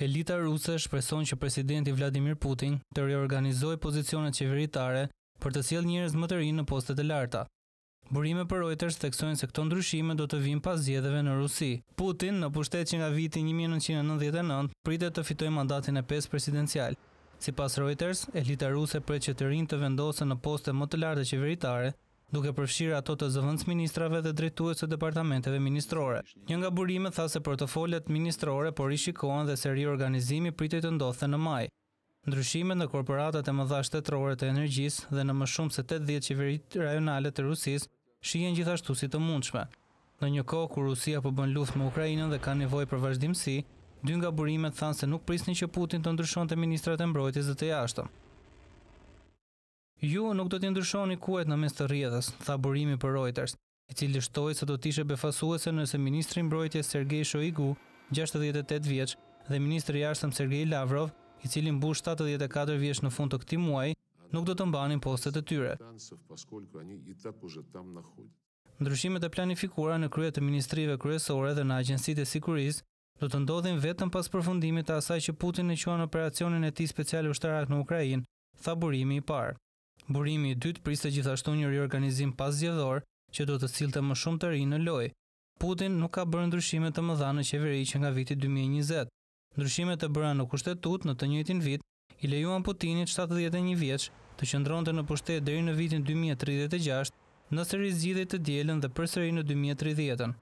Elita ruse shpreson që presidenti Vladimir Putin të reorganizoj pozicionet qeveritare për të siel njërez më të rinë në postet e larta. Burime për Reuters teksojnë se këto ndryshime do të vinë pas zjedheve në Rusi. Putin, në pushtet që nga viti 1999, pritë të fitoj mandatin e 5 presidencial. Si pas Reuters, elita ruse për që të rinë të vendose në postet më të larta qeveritare, duke përfshirë ato të zëvëndës ministrave dhe drejtuës të departamenteve ministrore. Një nga burime tha se portofollet ministrore por i shikohen dhe se riorganizimi pritoj të ndothe në maj. Ndryshime në korporatat e më dha shtetrore të energjis dhe në më shumë se 80 qeverit rajonale të Rusis, shien gjithashtu si të mundshme. Në një kohë kur Rusia përbën po bën luft me Ukrajinën dhe ka nevoj për vazhdimësi, dy nga burimet thanë se nuk prisni që Putin të ndryshon të ministrat e mbrojtis dhe të jashtëm. Ju nuk do të ndryshoni kuet në mes të rrjetës, tha burimi për Reuters, i cili shtoi se do të ishte befasuese nëse ministri i mbrojtjes Sergei Shoigu, 68 vjeç, dhe ministri i jashtëm Sergei Lavrov, i cili mbush 74 vjeç në fund të këtij muaji, nuk do të mbanin postet e tyre. Ndryshimet e planifikuara në krye të ministrive kryesore dhe në agjencitë e sigurisë do të ndodhin vetëm pas përfundimit të asaj që Putin e quan operacionin e tij special ushtarak në Ukrainë, tha burimi i parë. Burimi i dytë priste gjithashtu një riorganizim pas zjedhor që do të sillte më shumë të rinë në lojë. Putin nuk ka bërë ndryshime të mëdha në qeveri që nga viti 2020. Ndryshimet të bëra në kushtetut në të njëjtin vit i lejuan Putinit 71 vjeç të qëndronte në pushtet deri në vitin 2036, nëse rizgjidhej të dielën dhe përsëri në 2030.